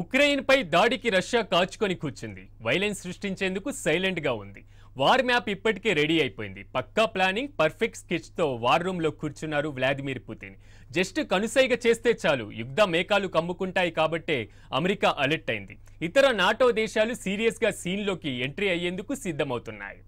ఉక్రెయిన్పై దాడికి రష్యా కాచుకొని కూర్చుంది వైలెన్స్ సృష్టించేందుకు సైలెంట్గా ఉంది వార్ మ్యాప్ ఇప్పటికే రెడీ అయిపోయింది పక్కా ప్లానింగ్ పర్ఫెక్ట్ స్కెచ్తో వార్ రూమ్లో కూర్చున్నారు వ్లాదిమిర్ పుతిన్ జస్ట్ కనుసైగ చేస్తే చాలు యుద్ధ మేకాలు కమ్ముకుంటాయి కాబట్టే అమెరికా అలర్ట్ అయింది ఇతర నాటో దేశాలు సీరియస్గా సీన్లోకి ఎంట్రీ అయ్యేందుకు సిద్ధమవుతున్నాయి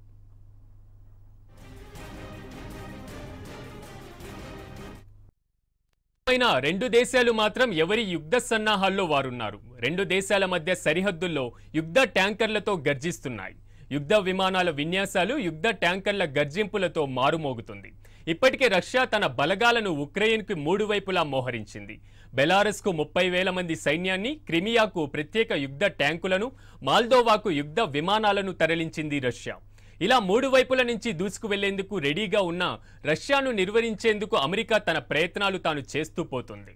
అయినా రెండు దేశాలు మాత్రం ఎవరి యుద్ధ సన్నాహాల్లో వారున్నారు రెండు దేశాల మధ్య సరిహద్దుల్లో యుద్ధ ట్యాంకర్లతో గర్జిస్తున్నాయి యుద్ధ విమానాల విన్యాసాలు యుద్ధ ట్యాంకర్ల గర్జింపులతో మారుమోగుతుంది ఇప్పటికే రష్యా తన బలగాలను ఉక్రెయిన్కి మూడు వైపులా మోహరించింది బెలారస్కు ముప్పై వేల మంది సైన్యాన్ని క్రిమియాకు ప్రత్యేక యుద్ధ ట్యాంకులను మాల్దోవాకు యుద్ధ విమానాలను తరలించింది రష్యా ఇలా మూడు వైపుల నుంచి దూసుకు వెళ్లేందుకు రెడీగా ఉన్న రష్యాను నిర్వహించేందుకు అమెరికా తన ప్రయత్నాలు తాను చేస్తూ పోతుంది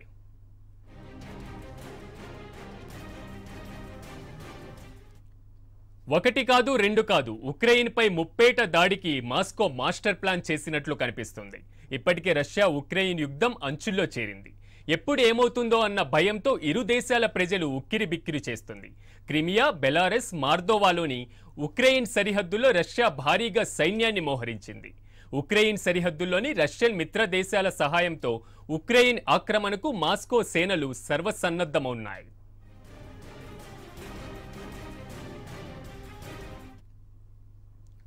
ఒకటి కాదు రెండు కాదు ఉక్రెయిన్పై ముప్పేట దాడికి మాస్కో మాస్టర్ ప్లాన్ చేసినట్లు కనిపిస్తుంది ఇప్పటికే రష్యా ఉక్రెయిన్ యుద్ధం అంచుల్లో చేరింది ఎప్పుడు ఏమవుతుందో అన్న భయంతో ఇరు దేశాల ప్రజలు ఉక్కిరి బిక్కిరి చేస్తుంది క్రిమియా బెలారస్ మార్దోవాలోని ఉక్రెయిన్ సరిహద్దులో రష్యా భారీగా సైన్యాన్ని మోహరించింది ఉక్రెయిన్ సరిహద్దుల్లోని రష్యన్ మిత్ర దేశాల సహాయంతో ఉక్రెయిన్ ఆక్రమణకు మాస్కో సేనలు సర్వసన్నద్ధమవున్నాయి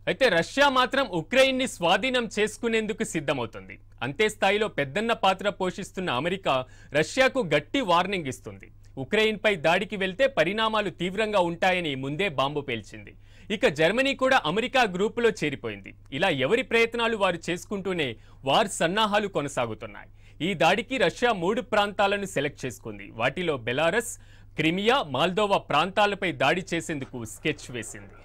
అయితే రష్యా మాత్రం ఉక్రెయిన్ని స్వాధీనం చేసుకునేందుకు సిద్ధమవుతుంది అంతే స్థాయిలో పెద్దన్న పాత్ర పోషిస్తున్న అమెరికా రష్యాకు గట్టి వార్నింగ్ ఇస్తుంది ఉక్రెయిన్పై దాడికి వెళ్తే పరిణామాలు తీవ్రంగా ఉంటాయని ముందే బాంబు పేల్చింది ఇక జర్మనీ కూడా అమెరికా గ్రూపులో చేరిపోయింది ఇలా ఎవరి ప్రయత్నాలు వారు చేసుకుంటూనే వారు సన్నాహాలు కొనసాగుతున్నాయి ఈ దాడికి రష్యా మూడు ప్రాంతాలను సెలెక్ట్ చేసుకుంది వాటిలో బెలారస్ క్రిమియా మాల్దోవా ప్రాంతాలపై దాడి చేసేందుకు స్కెచ్ వేసింది